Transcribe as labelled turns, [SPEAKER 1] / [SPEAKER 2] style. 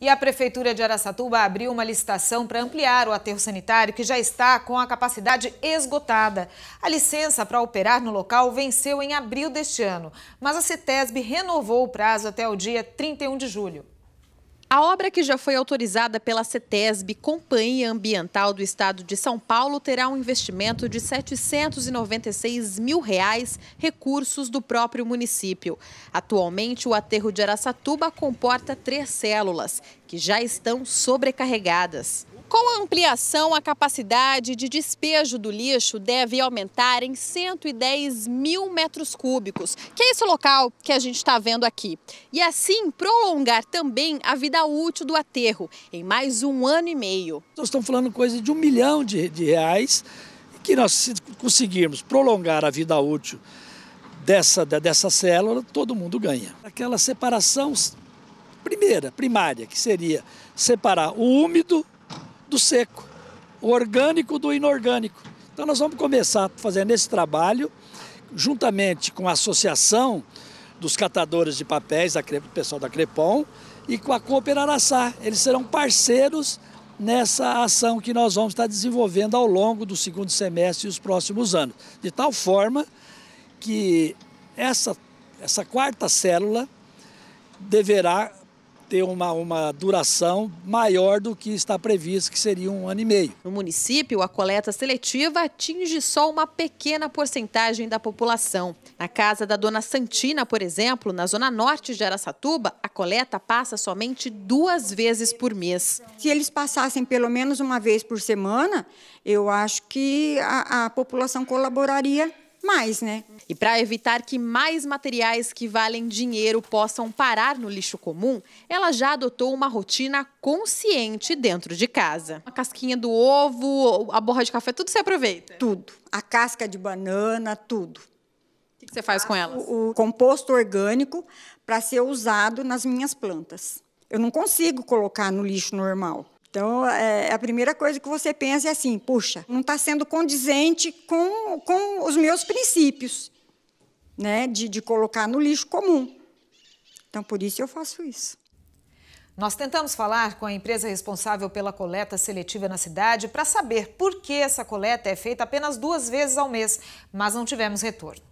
[SPEAKER 1] E a Prefeitura de Aracatuba abriu uma licitação para ampliar o aterro sanitário que já está com a capacidade esgotada. A licença para operar no local venceu em abril deste ano, mas a CETESB renovou o prazo até o dia 31 de julho.
[SPEAKER 2] A obra que já foi autorizada pela CETESB, Companhia Ambiental do Estado de São Paulo, terá um investimento de R$ 796 mil, reais, recursos do próprio município. Atualmente, o aterro de Aracatuba comporta três células, que já estão sobrecarregadas. Com a ampliação, a capacidade de despejo do lixo deve aumentar em 110 mil metros cúbicos, que é esse local que a gente está vendo aqui. E assim prolongar também a vida útil do aterro em mais um ano e meio.
[SPEAKER 3] Nós estamos falando coisa de um milhão de, de reais que nós se conseguirmos prolongar a vida útil dessa, dessa célula, todo mundo ganha. Aquela separação primeira, primária, que seria separar o úmido do seco, o orgânico do inorgânico. Então nós vamos começar fazendo esse trabalho juntamente com a associação dos catadores de papéis, da, do pessoal da Crepom, e com a Cooper Araçá. Eles serão parceiros nessa ação que nós vamos estar desenvolvendo ao longo do segundo semestre e os próximos anos. De tal forma que essa, essa quarta célula deverá ter uma, uma duração maior do que está previsto, que seria um ano e meio. No município, a coleta
[SPEAKER 2] seletiva atinge só uma pequena porcentagem da população. Na casa da dona Santina, por exemplo, na zona norte de Araçatuba, a coleta passa somente duas
[SPEAKER 4] vezes por mês. Se eles passassem pelo menos uma vez por semana, eu acho que a, a população colaboraria mais, né? E para evitar que mais
[SPEAKER 2] materiais que valem dinheiro possam parar no lixo comum, ela já adotou uma rotina consciente dentro de casa. A casquinha do ovo, a borra de café, tudo
[SPEAKER 4] se aproveita? Tudo. A casca de banana, tudo. O que, você faz com elas? O, o composto orgânico para ser usado nas minhas plantas. Eu não consigo colocar no lixo normal. Então, é, é, a primeira coisa que você pensa é assim: puxa, não está sendo condizente com, com os meus princípios, né? De, de colocar no lixo comum. Então, por isso eu faço isso. Nós tentamos
[SPEAKER 1] falar com a empresa responsável pela coleta seletiva na cidade para saber por que essa coleta é feita apenas duas vezes ao mês, mas não tivemos retorno.